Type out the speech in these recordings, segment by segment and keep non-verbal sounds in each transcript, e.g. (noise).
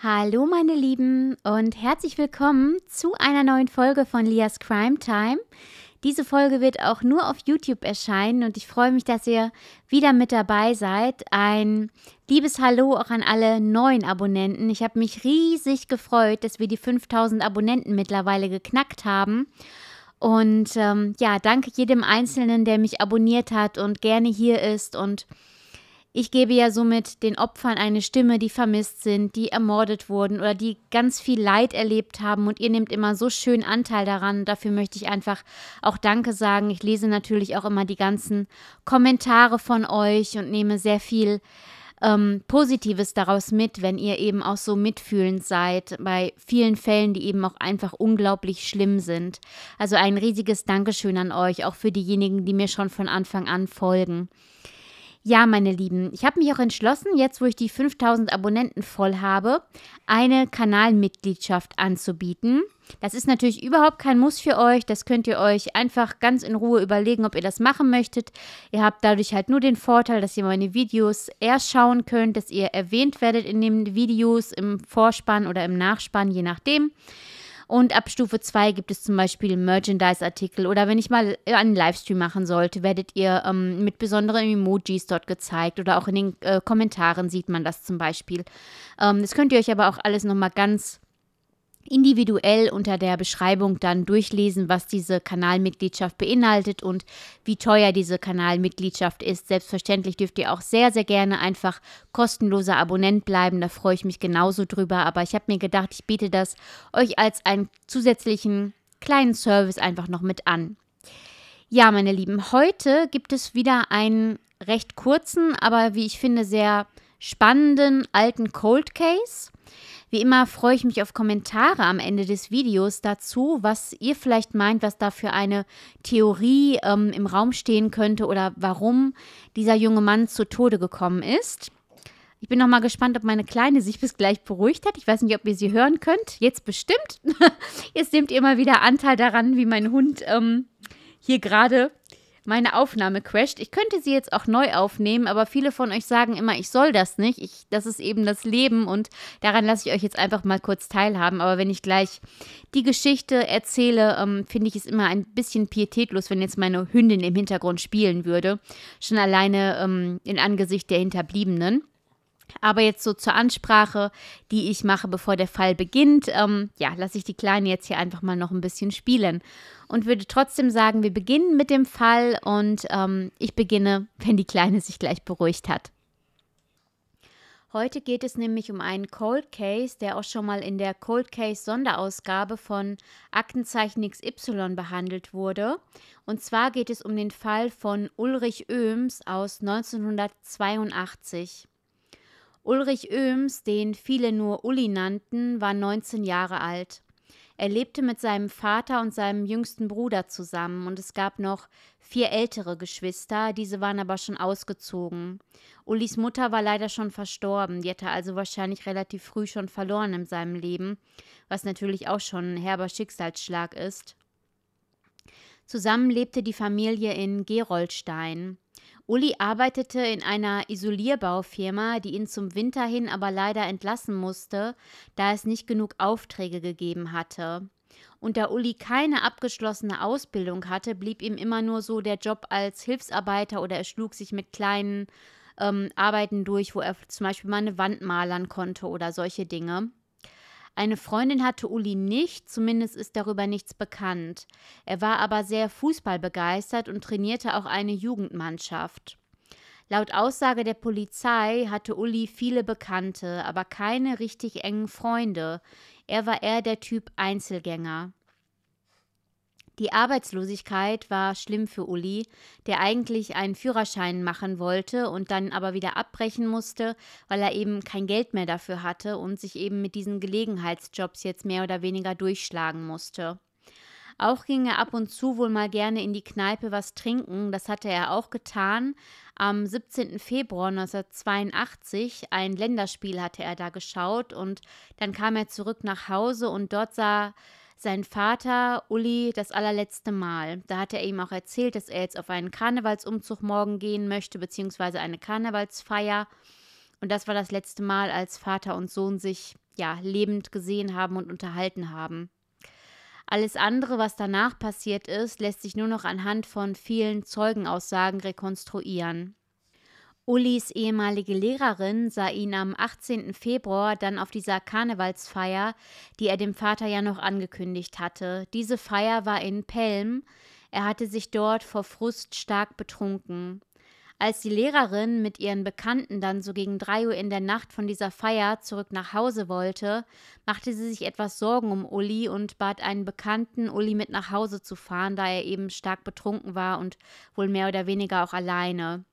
Hallo meine Lieben und herzlich willkommen zu einer neuen Folge von Lias Crime Time. Diese Folge wird auch nur auf YouTube erscheinen und ich freue mich, dass ihr wieder mit dabei seid. Ein liebes Hallo auch an alle neuen Abonnenten. Ich habe mich riesig gefreut, dass wir die 5000 Abonnenten mittlerweile geknackt haben. Und ähm, ja, danke jedem Einzelnen, der mich abonniert hat und gerne hier ist und ich gebe ja somit den Opfern eine Stimme, die vermisst sind, die ermordet wurden oder die ganz viel Leid erlebt haben und ihr nehmt immer so schön Anteil daran. Dafür möchte ich einfach auch Danke sagen. Ich lese natürlich auch immer die ganzen Kommentare von euch und nehme sehr viel ähm, Positives daraus mit, wenn ihr eben auch so mitfühlend seid bei vielen Fällen, die eben auch einfach unglaublich schlimm sind. Also ein riesiges Dankeschön an euch, auch für diejenigen, die mir schon von Anfang an folgen. Ja, meine Lieben, ich habe mich auch entschlossen, jetzt wo ich die 5000 Abonnenten voll habe, eine Kanalmitgliedschaft anzubieten. Das ist natürlich überhaupt kein Muss für euch. Das könnt ihr euch einfach ganz in Ruhe überlegen, ob ihr das machen möchtet. Ihr habt dadurch halt nur den Vorteil, dass ihr meine Videos erst schauen könnt, dass ihr erwähnt werdet in den Videos, im Vorspann oder im Nachspann, je nachdem. Und ab Stufe 2 gibt es zum Beispiel Merchandise-Artikel oder wenn ich mal äh, einen Livestream machen sollte, werdet ihr ähm, mit besonderen Emojis dort gezeigt oder auch in den äh, Kommentaren sieht man das zum Beispiel. Ähm, das könnt ihr euch aber auch alles nochmal ganz individuell unter der Beschreibung dann durchlesen, was diese Kanalmitgliedschaft beinhaltet und wie teuer diese Kanalmitgliedschaft ist. Selbstverständlich dürft ihr auch sehr, sehr gerne einfach kostenloser Abonnent bleiben. Da freue ich mich genauso drüber. Aber ich habe mir gedacht, ich biete das euch als einen zusätzlichen kleinen Service einfach noch mit an. Ja, meine Lieben, heute gibt es wieder einen recht kurzen, aber wie ich finde sehr spannenden alten Cold Case. Wie immer freue ich mich auf Kommentare am Ende des Videos dazu, was ihr vielleicht meint, was da für eine Theorie ähm, im Raum stehen könnte oder warum dieser junge Mann zu Tode gekommen ist. Ich bin nochmal gespannt, ob meine Kleine sich bis gleich beruhigt hat. Ich weiß nicht, ob ihr sie hören könnt. Jetzt bestimmt. (laughs) Jetzt nehmt ihr mal wieder Anteil daran, wie mein Hund ähm, hier gerade meine Aufnahme crasht. Ich könnte sie jetzt auch neu aufnehmen, aber viele von euch sagen immer, ich soll das nicht. Ich, das ist eben das Leben und daran lasse ich euch jetzt einfach mal kurz teilhaben. Aber wenn ich gleich die Geschichte erzähle, ähm, finde ich es immer ein bisschen pietätlos, wenn jetzt meine Hündin im Hintergrund spielen würde. Schon alleine ähm, in Angesicht der Hinterbliebenen. Aber jetzt so zur Ansprache, die ich mache, bevor der Fall beginnt, ähm, ja, lasse ich die Kleine jetzt hier einfach mal noch ein bisschen spielen und würde trotzdem sagen, wir beginnen mit dem Fall und ähm, ich beginne, (laughs) wenn die Kleine sich gleich beruhigt hat. Heute geht es nämlich um einen Cold Case, der auch schon mal in der Cold Case Sonderausgabe von Aktenzeichen XY behandelt wurde. Und zwar geht es um den Fall von Ulrich Oehms aus 1982. Ulrich Oehms, den viele nur Uli nannten, war 19 Jahre alt. Er lebte mit seinem Vater und seinem jüngsten Bruder zusammen und es gab noch vier ältere Geschwister, diese waren aber schon ausgezogen. Ulis Mutter war leider schon verstorben, die hat also wahrscheinlich relativ früh schon verloren in seinem Leben, was natürlich auch schon ein herber Schicksalsschlag ist. Zusammen lebte die Familie in Gerolstein. Uli arbeitete in einer Isolierbaufirma, die ihn zum Winter hin aber leider entlassen musste, da es nicht genug Aufträge gegeben hatte. Und da Uli keine abgeschlossene Ausbildung hatte, blieb ihm immer nur so der Job als Hilfsarbeiter oder er schlug sich mit kleinen ähm, Arbeiten durch, wo er zum Beispiel mal eine Wand malern konnte oder solche Dinge. Eine Freundin hatte Uli nicht, zumindest ist darüber nichts bekannt. Er war aber sehr fußballbegeistert und trainierte auch eine Jugendmannschaft. Laut Aussage der Polizei hatte Uli viele Bekannte, aber keine richtig engen Freunde. Er war eher der Typ Einzelgänger. Die Arbeitslosigkeit war schlimm für Uli, der eigentlich einen Führerschein machen wollte und dann aber wieder abbrechen musste, weil er eben kein Geld mehr dafür hatte und sich eben mit diesen Gelegenheitsjobs jetzt mehr oder weniger durchschlagen musste. Auch ging er ab und zu wohl mal gerne in die Kneipe was trinken, das hatte er auch getan. Am 17. Februar 1982, ein Länderspiel hatte er da geschaut und dann kam er zurück nach Hause und dort sah sein Vater Uli das allerletzte Mal. Da hat er ihm auch erzählt, dass er jetzt auf einen Karnevalsumzug morgen gehen möchte, beziehungsweise eine Karnevalsfeier. Und das war das letzte Mal, als Vater und Sohn sich ja lebend gesehen haben und unterhalten haben. Alles andere, was danach passiert ist, lässt sich nur noch anhand von vielen Zeugenaussagen rekonstruieren. Ulis ehemalige Lehrerin sah ihn am 18. Februar dann auf dieser Karnevalsfeier, die er dem Vater ja noch angekündigt hatte. Diese Feier war in Pelm. Er hatte sich dort vor Frust stark betrunken. Als die Lehrerin mit ihren Bekannten dann so gegen 3 Uhr in der Nacht von dieser Feier zurück nach Hause wollte, machte sie sich etwas Sorgen um Uli und bat einen Bekannten, Uli mit nach Hause zu fahren, da er eben stark betrunken war und wohl mehr oder weniger auch alleine.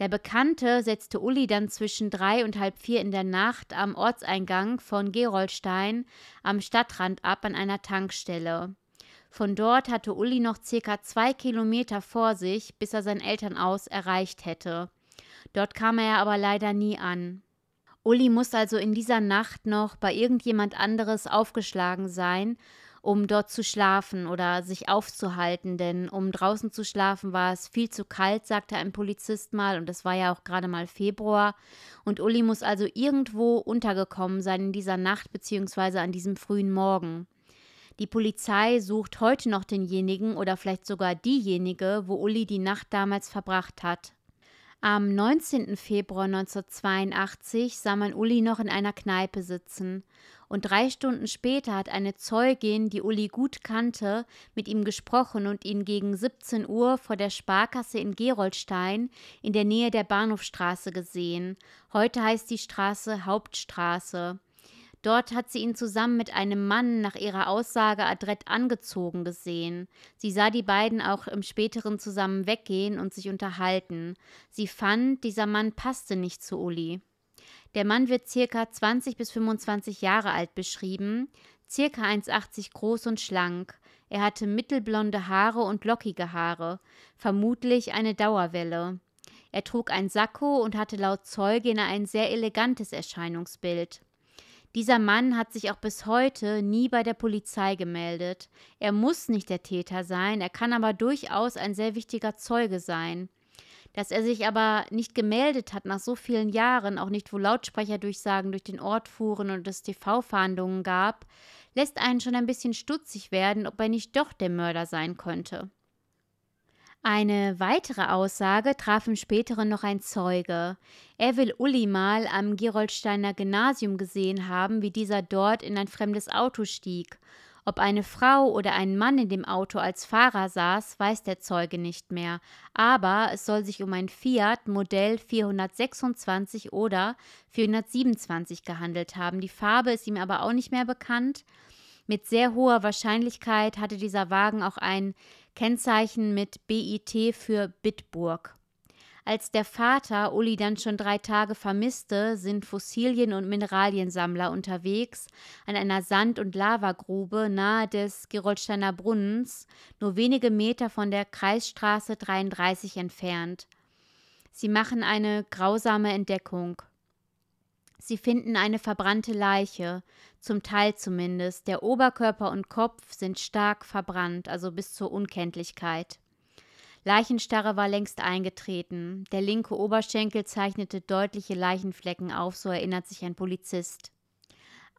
Der Bekannte setzte Uli dann zwischen drei und halb vier in der Nacht am Ortseingang von Gerolstein am Stadtrand ab an einer Tankstelle. Von dort hatte Uli noch circa zwei Kilometer vor sich, bis er sein Elternhaus erreicht hätte. Dort kam er aber leider nie an. Uli muss also in dieser Nacht noch bei irgendjemand anderes aufgeschlagen sein um dort zu schlafen oder sich aufzuhalten, denn um draußen zu schlafen war es viel zu kalt, sagte ein Polizist mal, und es war ja auch gerade mal Februar. Und Uli muss also irgendwo untergekommen sein in dieser Nacht bzw. an diesem frühen Morgen. Die Polizei sucht heute noch denjenigen oder vielleicht sogar diejenige, wo Uli die Nacht damals verbracht hat. Am 19. Februar 1982 sah man Uli noch in einer Kneipe sitzen. Und drei Stunden später hat eine Zeugin, die Uli gut kannte, mit ihm gesprochen und ihn gegen 17 Uhr vor der Sparkasse in Gerolstein in der Nähe der Bahnhofstraße gesehen. Heute heißt die Straße Hauptstraße. Dort hat sie ihn zusammen mit einem Mann nach ihrer Aussage adrett angezogen gesehen. Sie sah die beiden auch im späteren zusammen weggehen und sich unterhalten. Sie fand, dieser Mann passte nicht zu Uli. Der Mann wird circa 20 bis 25 Jahre alt beschrieben, circa 1,80 groß und schlank. Er hatte mittelblonde Haare und lockige Haare, vermutlich eine Dauerwelle. Er trug ein Sakko und hatte laut Zeugin ein sehr elegantes Erscheinungsbild. Dieser Mann hat sich auch bis heute nie bei der Polizei gemeldet. Er muss nicht der Täter sein, er kann aber durchaus ein sehr wichtiger Zeuge sein. Dass er sich aber nicht gemeldet hat nach so vielen Jahren, auch nicht wo Lautsprecherdurchsagen durch den Ort fuhren und es TV-Fahndungen gab, lässt einen schon ein bisschen stutzig werden, ob er nicht doch der Mörder sein könnte. Eine weitere Aussage traf im späteren noch ein Zeuge. Er will Uli mal am Geroldsteiner Gymnasium gesehen haben, wie dieser dort in ein fremdes Auto stieg. Ob eine Frau oder ein Mann in dem Auto als Fahrer saß, weiß der Zeuge nicht mehr, aber es soll sich um ein Fiat Modell 426 oder 427 gehandelt haben. Die Farbe ist ihm aber auch nicht mehr bekannt. Mit sehr hoher Wahrscheinlichkeit hatte dieser Wagen auch ein Kennzeichen mit BIT für Bitburg. Als der Vater Uli dann schon drei Tage vermisste, sind Fossilien- und Mineraliensammler unterwegs an einer Sand- und Lavagrube nahe des Gerolsteiner Brunnens, nur wenige Meter von der Kreisstraße 33 entfernt. Sie machen eine grausame Entdeckung. Sie finden eine verbrannte Leiche, zum Teil zumindest. Der Oberkörper und Kopf sind stark verbrannt, also bis zur Unkenntlichkeit. Leichenstarre war längst eingetreten. Der linke Oberschenkel zeichnete deutliche Leichenflecken auf, so erinnert sich ein Polizist.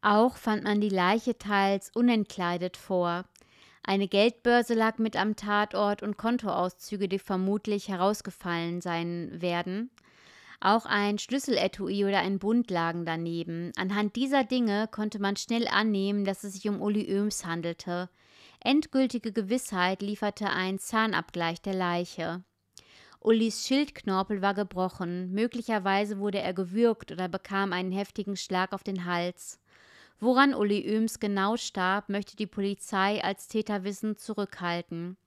Auch fand man die Leiche teils unentkleidet vor. Eine Geldbörse lag mit am Tatort und Kontoauszüge, die vermutlich herausgefallen sein werden. Auch ein Schlüsseletui oder ein Bund lagen daneben. Anhand dieser Dinge konnte man schnell annehmen, dass es sich um Uli Öms handelte. Endgültige Gewissheit lieferte ein Zahnabgleich der Leiche. Ullis Schildknorpel war gebrochen, möglicherweise wurde er gewürgt oder bekam einen heftigen Schlag auf den Hals. Woran Uli Öms genau starb, möchte die Polizei als Täterwissen zurückhalten.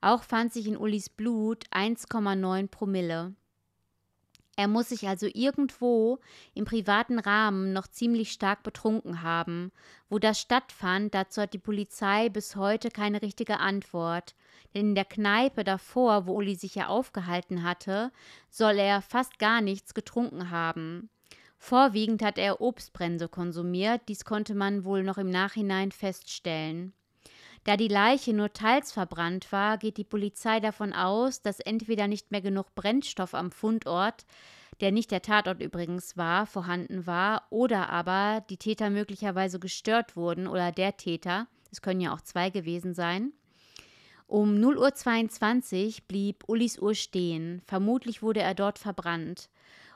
Auch fand sich in Ullis Blut 1,9 Promille. Er muss sich also irgendwo im privaten Rahmen noch ziemlich stark betrunken haben. Wo das stattfand, dazu hat die Polizei bis heute keine richtige Antwort. Denn in der Kneipe davor, wo Uli sich ja aufgehalten hatte, soll er fast gar nichts getrunken haben. Vorwiegend hat er Obstbremse konsumiert, dies konnte man wohl noch im Nachhinein feststellen. Da die Leiche nur teils verbrannt war, geht die Polizei davon aus, dass entweder nicht mehr genug Brennstoff am Fundort, der nicht der Tatort übrigens war, vorhanden war, oder aber die Täter möglicherweise gestört wurden oder der Täter, es können ja auch zwei gewesen sein. Um 0.22 Uhr blieb Ullis Uhr stehen. Vermutlich wurde er dort verbrannt.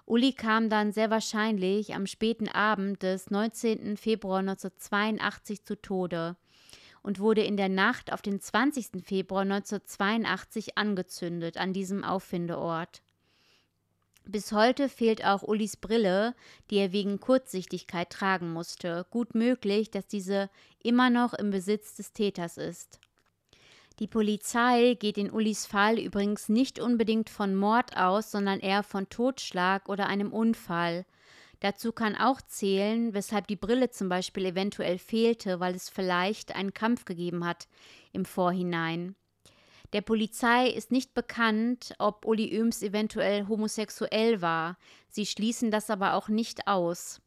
Uli kam dann sehr wahrscheinlich am späten Abend des 19. Februar 1982 zu Tode und wurde in der Nacht auf den 20. Februar 1982 angezündet an diesem Auffindeort. Bis heute fehlt auch Ullis Brille, die er wegen Kurzsichtigkeit tragen musste. Gut möglich, dass diese immer noch im Besitz des Täters ist. Die Polizei geht in Ullis Fall übrigens nicht unbedingt von Mord aus, sondern eher von Totschlag oder einem Unfall. Dazu kann auch zählen, weshalb die Brille zum Beispiel eventuell fehlte, weil es vielleicht einen Kampf gegeben hat im Vorhinein. Der Polizei ist nicht bekannt, ob Uli Oehms eventuell homosexuell war. Sie schließen das aber auch nicht aus.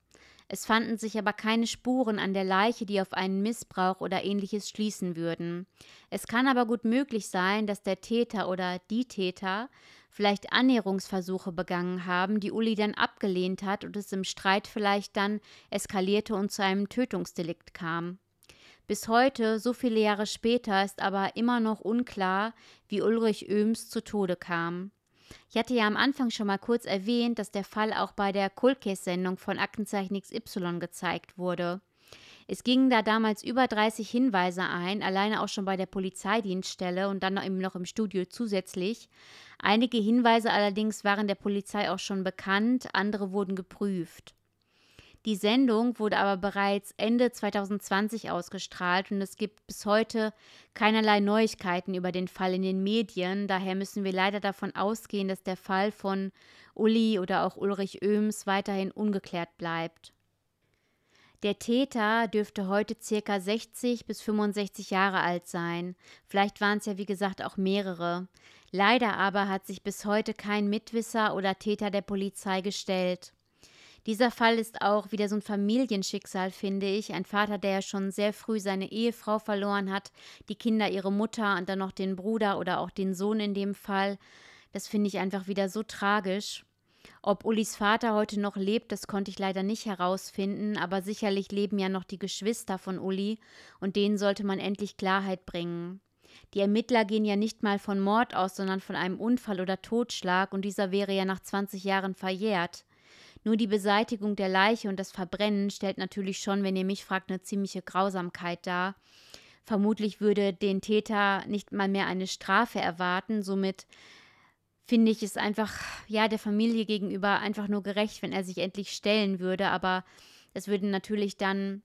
Es fanden sich aber keine Spuren an der Leiche, die auf einen Missbrauch oder ähnliches schließen würden. Es kann aber gut möglich sein, dass der Täter oder die Täter vielleicht Annäherungsversuche begangen haben, die Uli dann abgelehnt hat und es im Streit vielleicht dann eskalierte und zu einem Tötungsdelikt kam. Bis heute, so viele Jahre später, ist aber immer noch unklar, wie Ulrich Oehms zu Tode kam. Ich hatte ja am Anfang schon mal kurz erwähnt, dass der Fall auch bei der Kulkes-Sendung von Aktenzeichen XY gezeigt wurde. Es gingen da damals über 30 Hinweise ein, alleine auch schon bei der Polizeidienststelle und dann eben noch im Studio zusätzlich. Einige Hinweise allerdings waren der Polizei auch schon bekannt, andere wurden geprüft. Die Sendung wurde aber bereits Ende 2020 ausgestrahlt und es gibt bis heute keinerlei Neuigkeiten über den Fall in den Medien. Daher müssen wir leider davon ausgehen, dass der Fall von Uli oder auch Ulrich Oehms weiterhin ungeklärt bleibt. Der Täter dürfte heute circa 60 bis 65 Jahre alt sein. Vielleicht waren es ja wie gesagt auch mehrere. Leider aber hat sich bis heute kein Mitwisser oder Täter der Polizei gestellt. Dieser Fall ist auch wieder so ein Familienschicksal, finde ich. Ein Vater, der ja schon sehr früh seine Ehefrau verloren hat, die Kinder ihre Mutter und dann noch den Bruder oder auch den Sohn in dem Fall. Das finde ich einfach wieder so tragisch. Ob Ulis Vater heute noch lebt, das konnte ich leider nicht herausfinden, aber sicherlich leben ja noch die Geschwister von Uli und denen sollte man endlich Klarheit bringen. Die Ermittler gehen ja nicht mal von Mord aus, sondern von einem Unfall oder Totschlag und dieser wäre ja nach 20 Jahren verjährt. Nur die Beseitigung der Leiche und das Verbrennen stellt natürlich schon, wenn ihr mich fragt, eine ziemliche Grausamkeit dar. Vermutlich würde den Täter nicht mal mehr eine Strafe erwarten, somit finde ich es einfach, ja, der Familie gegenüber einfach nur gerecht, wenn er sich endlich stellen würde, aber es würde natürlich dann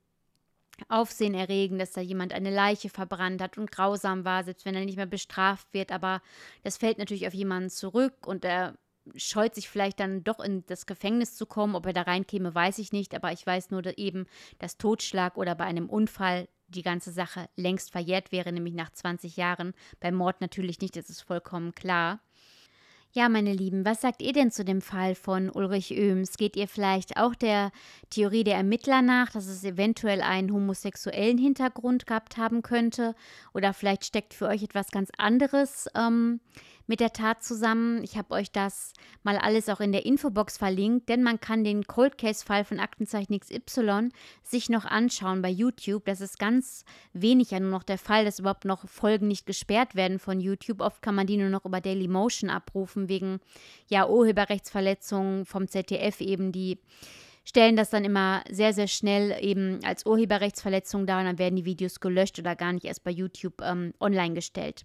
Aufsehen erregen, dass da jemand eine Leiche verbrannt hat und grausam war, selbst wenn er nicht mehr bestraft wird. Aber das fällt natürlich auf jemanden zurück und er scheut sich vielleicht dann doch in das Gefängnis zu kommen. Ob er da reinkäme, weiß ich nicht. Aber ich weiß nur dass eben, dass Totschlag oder bei einem Unfall die ganze Sache längst verjährt wäre, nämlich nach 20 Jahren. Beim Mord natürlich nicht, das ist vollkommen klar. Ja, meine Lieben, was sagt ihr denn zu dem Fall von Ulrich Oehms? Geht ihr vielleicht auch der Theorie der Ermittler nach, dass es eventuell einen homosexuellen Hintergrund gehabt haben könnte? Oder vielleicht steckt für euch etwas ganz anderes ähm, mit der Tat zusammen. Ich habe euch das mal alles auch in der Infobox verlinkt, denn man kann den Cold Case Fall von Aktenzeichen XY sich noch anschauen bei YouTube. Das ist ganz wenig ja nur noch der Fall, dass überhaupt noch Folgen nicht gesperrt werden von YouTube. Oft kann man die nur noch über Dailymotion abrufen wegen ja Urheberrechtsverletzungen vom ZDF eben die stellen das dann immer sehr, sehr schnell eben als Urheberrechtsverletzung dar und dann werden die Videos gelöscht oder gar nicht erst bei YouTube ähm, online gestellt.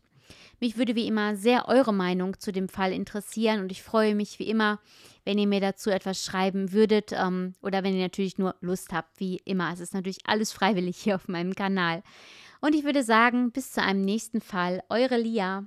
Mich würde wie immer sehr eure Meinung zu dem Fall interessieren und ich freue mich wie immer, wenn ihr mir dazu etwas schreiben würdet ähm, oder wenn ihr natürlich nur Lust habt, wie immer. Es ist natürlich alles freiwillig hier auf meinem Kanal. Und ich würde sagen, bis zu einem nächsten Fall. Eure Lia.